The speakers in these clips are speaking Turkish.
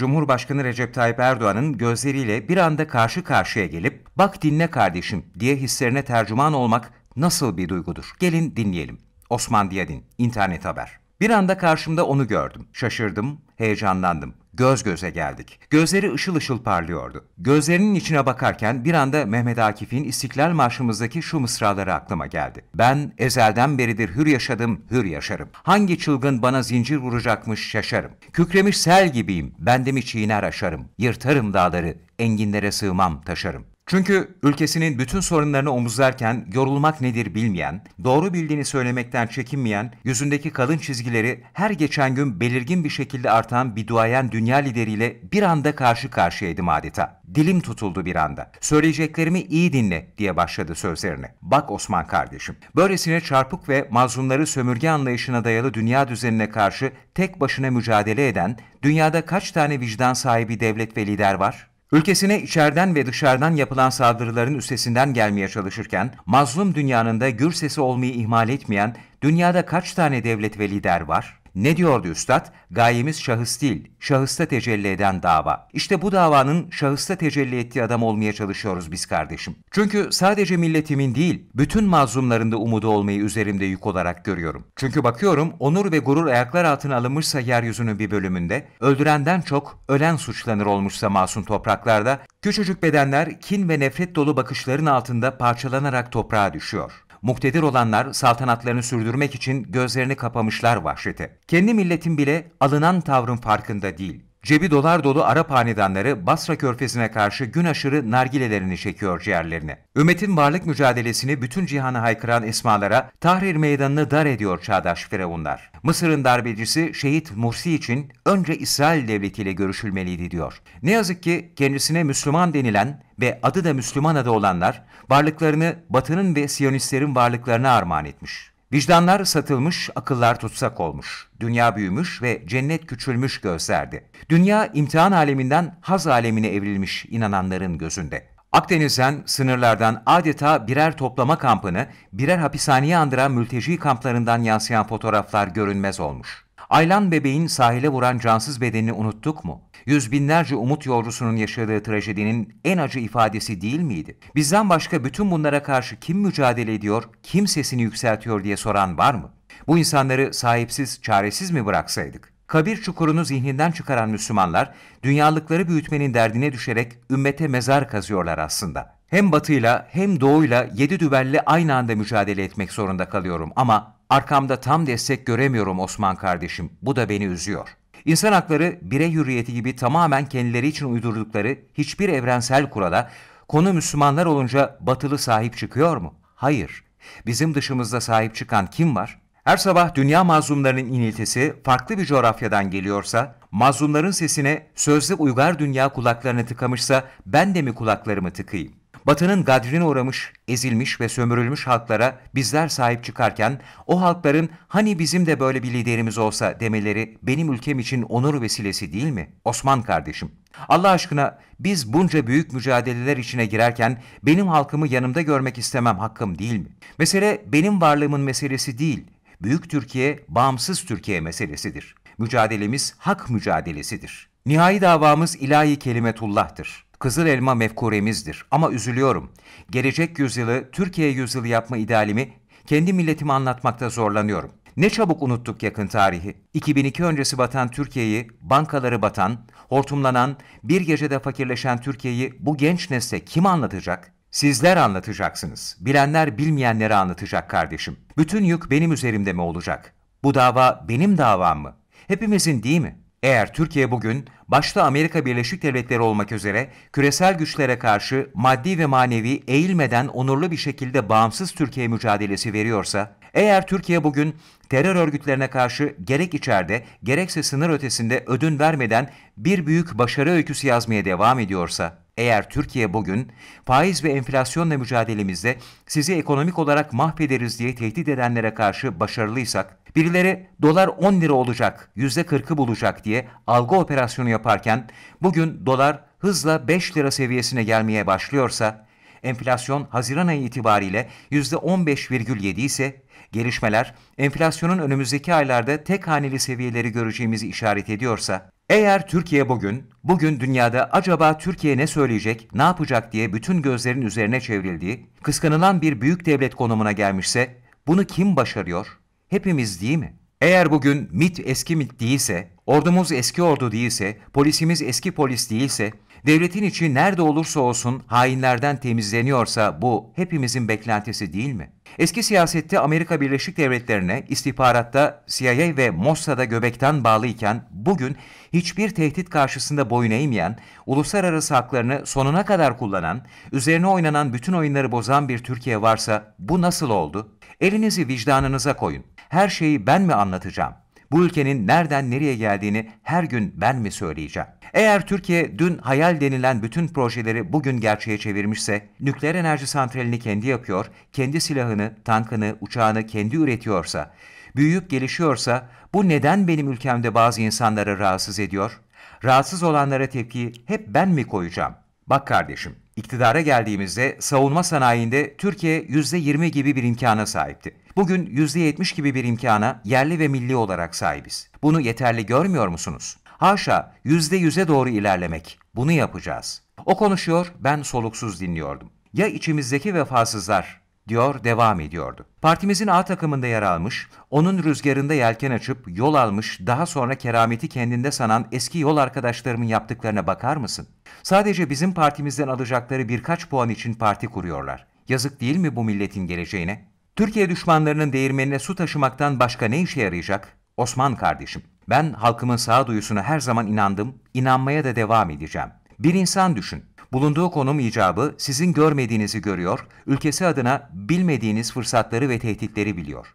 Cumhurbaşkanı Recep Tayyip Erdoğan'ın gözleriyle bir anda karşı karşıya gelip "Bak dinle kardeşim." diye hislerine tercüman olmak nasıl bir duygudur? Gelin dinleyelim. Osman Diyadin, İnternet Haber. Bir anda karşımda onu gördüm. Şaşırdım, heyecanlandım. Göz göze geldik. Gözleri ışıl ışıl parlıyordu. Gözlerinin içine bakarken bir anda Mehmet Akif'in İstiklal Marşımızdaki şu mısraları aklıma geldi. Ben ezelden beridir hür yaşadım, hür yaşarım. Hangi çılgın bana zincir vuracakmış şaşarım. Kükremiş sel gibiyim, bendemi çiğner aşarım. Yırtarım dağları, enginlere sığmam taşarım. Çünkü ülkesinin bütün sorunlarını omuzlarken yorulmak nedir bilmeyen, doğru bildiğini söylemekten çekinmeyen, yüzündeki kalın çizgileri her geçen gün belirgin bir şekilde artan bir duayen dünya lideriyle bir anda karşı karşıyaydım adeta. Dilim tutuldu bir anda. Söyleyeceklerimi iyi dinle diye başladı sözlerini. Bak Osman kardeşim, böylesine çarpık ve mazlumları sömürge anlayışına dayalı dünya düzenine karşı tek başına mücadele eden, dünyada kaç tane vicdan sahibi devlet ve lider var? Ülkesine içeriden ve dışarıdan yapılan saldırıların üstesinden gelmeye çalışırken, mazlum dünyanın da gür sesi olmayı ihmal etmeyen dünyada kaç tane devlet ve lider var? Ne diyordu üstad? Gayemiz şahıs değil, şahısta tecelli eden dava. İşte bu davanın şahısta tecelli ettiği adam olmaya çalışıyoruz biz kardeşim. Çünkü sadece milletimin değil, bütün mazlumların da umudu olmayı üzerimde yük olarak görüyorum. Çünkü bakıyorum onur ve gurur ayaklar altına alınmışsa yeryüzünün bir bölümünde, öldürenden çok ölen suçlanır olmuşsa masum topraklarda, küçücük bedenler kin ve nefret dolu bakışların altında parçalanarak toprağa düşüyor. Muktedir olanlar saltanatlarını sürdürmek için gözlerini kapamışlar vahşete. Kendi milletim bile alınan tavrın farkında değil. Cebi dolar dolu Arap hanedanları Basra körfezine karşı gün aşırı nargilelerini çekiyor ciğerlerine. Ümmetin varlık mücadelesini bütün cihana haykıran esmalara Tahrir Meydanı'nı dar ediyor çağdaş firavunlar. Mısır'ın darbecisi şehit Mursi için önce İsrail devletiyle görüşülmeliydi diyor. Ne yazık ki kendisine Müslüman denilen ve adı da Müslüman adı olanlar varlıklarını Batı'nın ve Siyonistlerin varlıklarına armağan etmiş. Vicdanlar satılmış, akıllar tutsak olmuş. Dünya büyümüş ve cennet küçülmüş gözlerdi. Dünya imtihan aleminden haz alemine evrilmiş inananların gözünde. Akdeniz'den, sınırlardan adeta birer toplama kampını, birer hapishaneyi andıran mülteci kamplarından yansıyan fotoğraflar görünmez olmuş. Aylan bebeğin sahile vuran cansız bedenini unuttuk mu? Yüz binlerce umut yolcusunun yaşadığı trajedinin en acı ifadesi değil miydi? Bizden başka bütün bunlara karşı kim mücadele ediyor, kim sesini yükseltiyor diye soran var mı? Bu insanları sahipsiz, çaresiz mi bıraksaydık? Kabir çukurunu zihninden çıkaran Müslümanlar, dünyalıkları büyütmenin derdine düşerek ümmete mezar kazıyorlar aslında. Hem batıyla hem doğuyla yedi dübelle aynı anda mücadele etmek zorunda kalıyorum ama Arkamda tam destek göremiyorum Osman kardeşim. Bu da beni üzüyor. İnsan hakları birey hürriyeti gibi tamamen kendileri için uydurdukları hiçbir evrensel kurala konu Müslümanlar olunca batılı sahip çıkıyor mu? Hayır. Bizim dışımızda sahip çıkan kim var? Her sabah dünya mazlumlarının iniltisi farklı bir coğrafyadan geliyorsa, mazlumların sesine sözlü uygar dünya kulaklarını tıkamışsa ben de mi kulaklarımı tıkayım? Batı'nın gadrine uğramış, ezilmiş ve sömürülmüş halklara bizler sahip çıkarken o halkların hani bizim de böyle bir liderimiz olsa demeleri benim ülkem için onur vesilesi değil mi? Osman kardeşim. Allah aşkına biz bunca büyük mücadeleler içine girerken benim halkımı yanımda görmek istemem hakkım değil mi? Mesele benim varlığımın meselesi değil. Büyük Türkiye, bağımsız Türkiye meselesidir. Mücadelemiz hak mücadelesidir. Nihai davamız ilahi kelimetullah'tır. Kızıl elma mefkuremizdir ama üzülüyorum. Gelecek yüzyılı Türkiye yüzyılı yapma idealimi kendi milletime anlatmakta zorlanıyorum. Ne çabuk unuttuk yakın tarihi. 2002 öncesi batan Türkiye'yi, bankaları batan, hortumlanan, bir gecede fakirleşen Türkiye'yi bu genç nesle kim anlatacak? Sizler anlatacaksınız. Bilenler bilmeyenlere anlatacak kardeşim. Bütün yük benim üzerimde mi olacak? Bu dava benim davam mı? Hepimizin değil mi?'' Eğer Türkiye bugün başta Amerika Birleşik Devletleri olmak üzere küresel güçlere karşı maddi ve manevi eğilmeden onurlu bir şekilde bağımsız Türkiye mücadelesi veriyorsa, eğer Türkiye bugün terör örgütlerine karşı gerek içeride gerekse sınır ötesinde ödün vermeden bir büyük başarı öyküsü yazmaya devam ediyorsa, eğer Türkiye bugün faiz ve enflasyonla mücadelemizde sizi ekonomik olarak mahvederiz diye tehdit edenlere karşı başarılıysak, birileri dolar 10 lira olacak, %40'ı bulacak diye algı operasyonu yaparken bugün dolar hızla 5 lira seviyesine gelmeye başlıyorsa, enflasyon Haziran ayı itibariyle %15,7 ise gelişmeler enflasyonun önümüzdeki aylarda tek haneli seviyeleri göreceğimizi işaret ediyorsa, eğer Türkiye bugün, bugün dünyada acaba Türkiye ne söyleyecek, ne yapacak diye bütün gözlerin üzerine çevrildiği, kıskanılan bir büyük devlet konumuna gelmişse bunu kim başarıyor? Hepimiz değil mi?'' Eğer bugün MIT eski MIT değilse, ordumuz eski ordu değilse, polisimiz eski polis değilse, devletin içi nerede olursa olsun hainlerden temizleniyorsa bu hepimizin beklentisi değil mi? Eski siyasette Amerika Birleşik Devletleri'ne istihbaratta CIA ve Mossad'a göbekten bağlıyken bugün hiçbir tehdit karşısında boyun eğmeyen, uluslararası haklarını sonuna kadar kullanan, üzerine oynanan bütün oyunları bozan bir Türkiye varsa bu nasıl oldu? Elinizi vicdanınıza koyun. Her şeyi ben mi anlatacağım? Bu ülkenin nereden nereye geldiğini her gün ben mi söyleyeceğim? Eğer Türkiye dün hayal denilen bütün projeleri bugün gerçeğe çevirmişse, nükleer enerji santralini kendi yapıyor, kendi silahını, tankını, uçağını kendi üretiyorsa, büyüyüp gelişiyorsa bu neden benim ülkemde bazı insanları rahatsız ediyor? Rahatsız olanlara tepkiyi hep ben mi koyacağım? Bak kardeşim, İktidara geldiğimizde savunma sanayinde Türkiye %20 gibi bir imkana sahipti. Bugün %70 gibi bir imkana yerli ve milli olarak sahibiz. Bunu yeterli görmüyor musunuz? Haşa %100'e doğru ilerlemek. Bunu yapacağız. O konuşuyor, ben soluksuz dinliyordum. Ya içimizdeki vefasızlar diyor devam ediyordu. Partimizin A takımında yer almış, onun rüzgarında yelken açıp yol almış, daha sonra kerameti kendinde sanan eski yol arkadaşlarımın yaptıklarına bakar mısın? Sadece bizim partimizden alacakları birkaç puan için parti kuruyorlar. Yazık değil mi bu milletin geleceğine? Türkiye düşmanlarının değirmenine su taşımaktan başka ne işe yarayacak? Osman kardeşim, ben halkımın sağduyusuna her zaman inandım, inanmaya da devam edeceğim. Bir insan düşün, Bulunduğu konum icabı sizin görmediğinizi görüyor, ülkesi adına bilmediğiniz fırsatları ve tehditleri biliyor.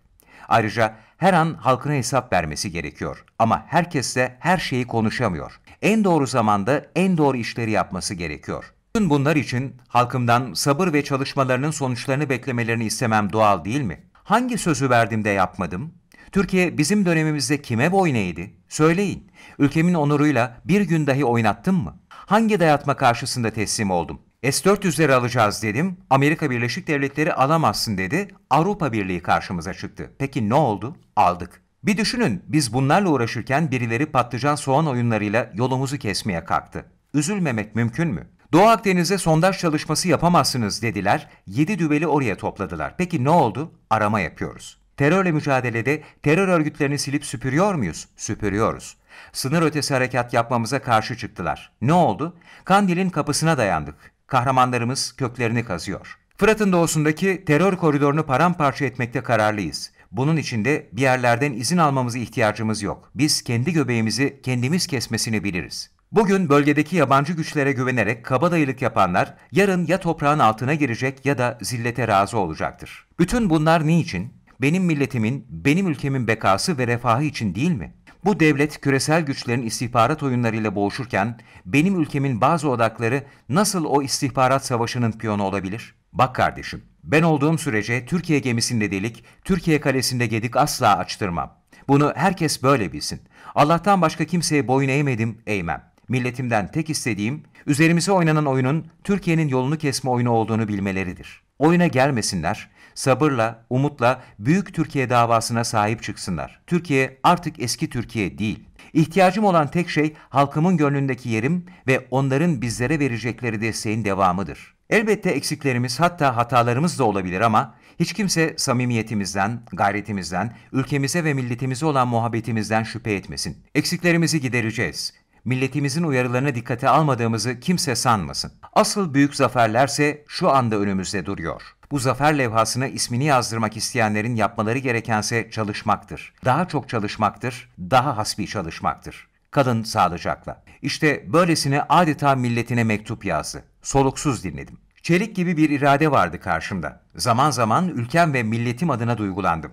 Ayrıca her an halkına hesap vermesi gerekiyor ama herkes de her şeyi konuşamıyor. En doğru zamanda en doğru işleri yapması gerekiyor. Bütün bunlar için halkımdan sabır ve çalışmalarının sonuçlarını beklemelerini istemem doğal değil mi? Hangi sözü verdim de yapmadım? Türkiye bizim dönemimizde kime boyun eğdi? Söyleyin. Ülkemin onuruyla bir gün dahi oynattım mı? hangi dayatma karşısında teslim oldum? S-400'leri alacağız dedim. Amerika Birleşik Devletleri alamazsın dedi. Avrupa Birliği karşımıza çıktı. Peki ne oldu? Aldık. Bir düşünün biz bunlarla uğraşırken birileri patlıcan soğan oyunlarıyla yolumuzu kesmeye kalktı. Üzülmemek mümkün mü? Doğu Akdeniz'e sondaj çalışması yapamazsınız dediler. 7 düveli oraya topladılar. Peki ne oldu? Arama yapıyoruz. Terörle mücadelede terör örgütlerini silip süpürüyor muyuz? Süpürüyoruz. Sınır ötesi harekat yapmamıza karşı çıktılar. Ne oldu? Kandil'in kapısına dayandık. Kahramanlarımız köklerini kazıyor. Fırat'ın doğusundaki terör koridorunu paramparça etmekte kararlıyız. Bunun için de bir yerlerden izin almamıza ihtiyacımız yok. Biz kendi göbeğimizi kendimiz kesmesini biliriz. Bugün bölgedeki yabancı güçlere güvenerek kabadayılık yapanlar yarın ya toprağın altına girecek ya da zillete razı olacaktır. Bütün bunlar niçin? Benim milletimin, benim ülkemin bekası ve refahı için değil mi? Bu devlet küresel güçlerin istihbarat oyunlarıyla boğuşurken benim ülkemin bazı odakları nasıl o istihbarat savaşının piyonu olabilir? Bak kardeşim, ben olduğum sürece Türkiye gemisinde delik, Türkiye kalesinde gedik asla açtırmam. Bunu herkes böyle bilsin. Allah'tan başka kimseye boyun eğmedim, eğmem. Milletimden tek istediğim, üzerimize oynanan oyunun Türkiye'nin yolunu kesme oyunu olduğunu bilmeleridir. Oyuna gelmesinler, Sabırla, umutla büyük Türkiye davasına sahip çıksınlar. Türkiye artık eski Türkiye değil. İhtiyacım olan tek şey halkımın gönlündeki yerim ve onların bizlere verecekleri desteğin devamıdır. Elbette eksiklerimiz hatta hatalarımız da olabilir ama hiç kimse samimiyetimizden, gayretimizden, ülkemize ve milletimize olan muhabbetimizden şüphe etmesin. Eksiklerimizi gidereceğiz milletimizin uyarılarını dikkate almadığımızı kimse sanmasın. Asıl büyük zaferlerse şu anda önümüzde duruyor. Bu zafer levhasına ismini yazdırmak isteyenlerin yapmaları gerekense çalışmaktır. Daha çok çalışmaktır, daha hasbi çalışmaktır. Kalın sağlıcakla. İşte böylesine adeta milletine mektup yazdı. Soluksuz dinledim. Çelik gibi bir irade vardı karşımda. Zaman zaman ülkem ve milletim adına duygulandım.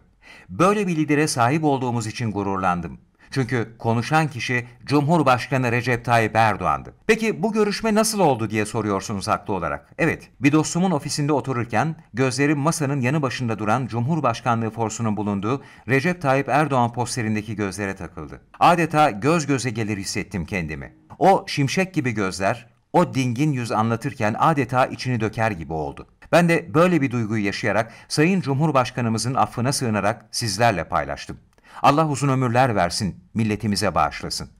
Böyle bir lidere sahip olduğumuz için gururlandım. Çünkü konuşan kişi Cumhurbaşkanı Recep Tayyip Erdoğan'dı. Peki bu görüşme nasıl oldu diye soruyorsunuz haklı olarak. Evet, bir dostumun ofisinde otururken gözleri masanın yanı başında duran Cumhurbaşkanlığı forsunun bulunduğu Recep Tayyip Erdoğan posterindeki gözlere takıldı. Adeta göz göze gelir hissettim kendimi. O şimşek gibi gözler, o dingin yüz anlatırken adeta içini döker gibi oldu. Ben de böyle bir duyguyu yaşayarak Sayın Cumhurbaşkanımızın affına sığınarak sizlerle paylaştım. Allah uzun ömürler versin, milletimize bağışlasın.